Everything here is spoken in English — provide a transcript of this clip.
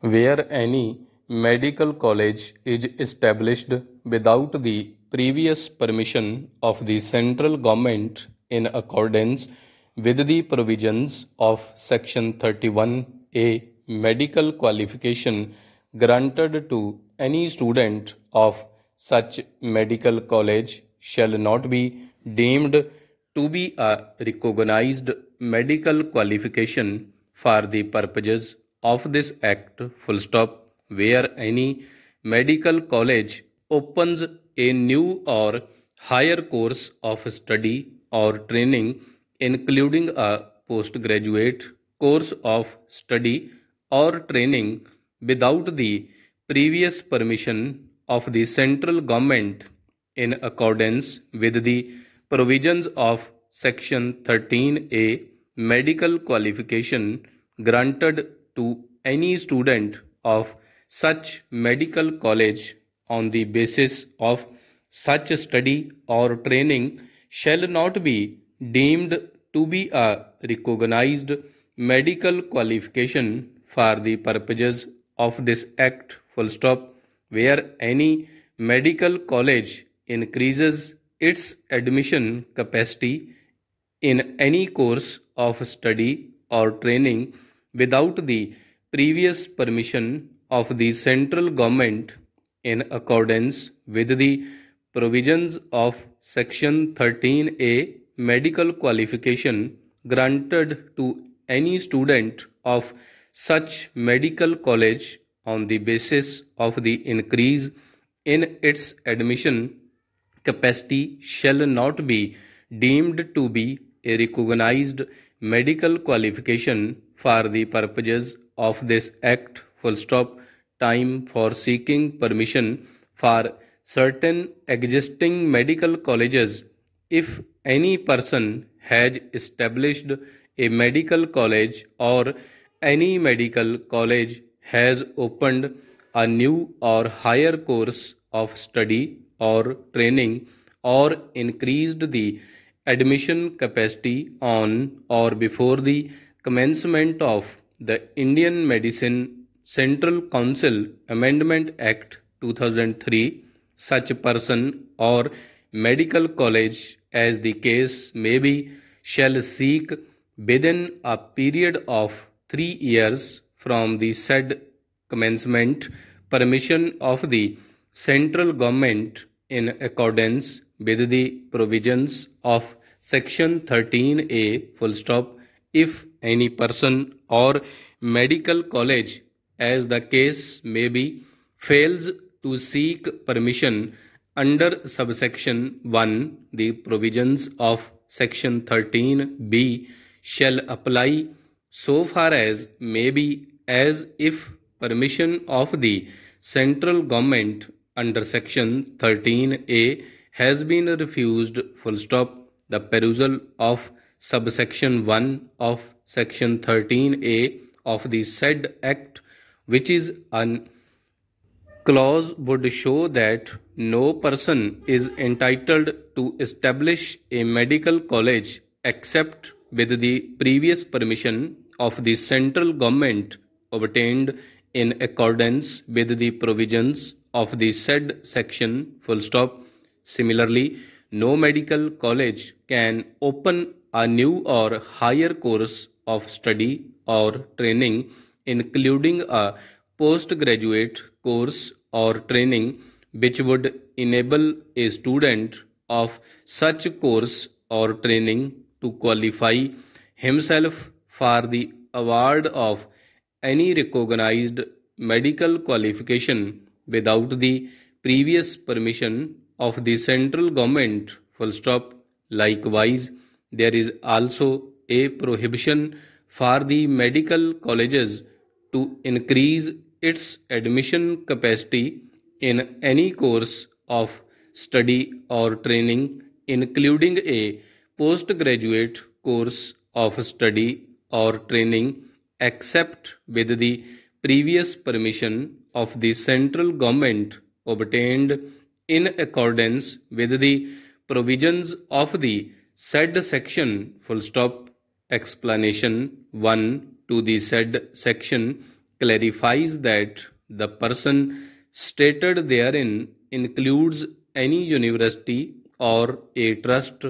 where any medical college is established without the previous permission of the central government in accordance with the provisions of section 31a medical qualification granted to any student of such medical college shall not be deemed to be a recognized medical qualification for the purposes of this act full stop where any medical college opens a new or higher course of study or training including a postgraduate course of study or training without the previous permission of the central government in accordance with the provisions of section 13a medical qualification granted to any student of such medical college on the basis of such study or training shall not be deemed to be a recognized medical qualification for the purposes of this act full stop where any medical college increases its admission capacity in any course of study or training without the previous permission of the central government in accordance with the provisions of section 13a medical qualification granted to any student of such medical college on the basis of the increase in its admission capacity shall not be deemed to be a recognized medical qualification for the purposes of this act full stop time for seeking permission for certain existing medical colleges if any person has established a medical college or any medical college has opened a new or higher course of study or training or increased the admission capacity on or before the commencement of the Indian Medicine Central Council Amendment Act 2003, such person or medical college as the case may be shall seek within a period of three years from the said commencement permission of the central government in accordance with the provisions of Section 13A full stop if any person or medical college as the case may be fails to seek permission under subsection 1 the provisions of section 13b shall apply so far as may be as if permission of the central government under section 13a has been refused full stop the perusal of subsection 1 of section 13a of the said act which is an clause would show that no person is entitled to establish a medical college except with the previous permission of the central government obtained in accordance with the provisions of the said section full stop similarly no medical college can open a new or higher course of study or training, including a postgraduate course or training, which would enable a student of such course or training to qualify himself for the award of any recognized medical qualification without the previous permission of the central government full stop likewise there is also a prohibition for the medical colleges to increase its admission capacity in any course of study or training including a postgraduate course of study or training except with the previous permission of the central government obtained in accordance with the provisions of the said section full stop explanation 1 to the said section clarifies that the person stated therein includes any university or a trust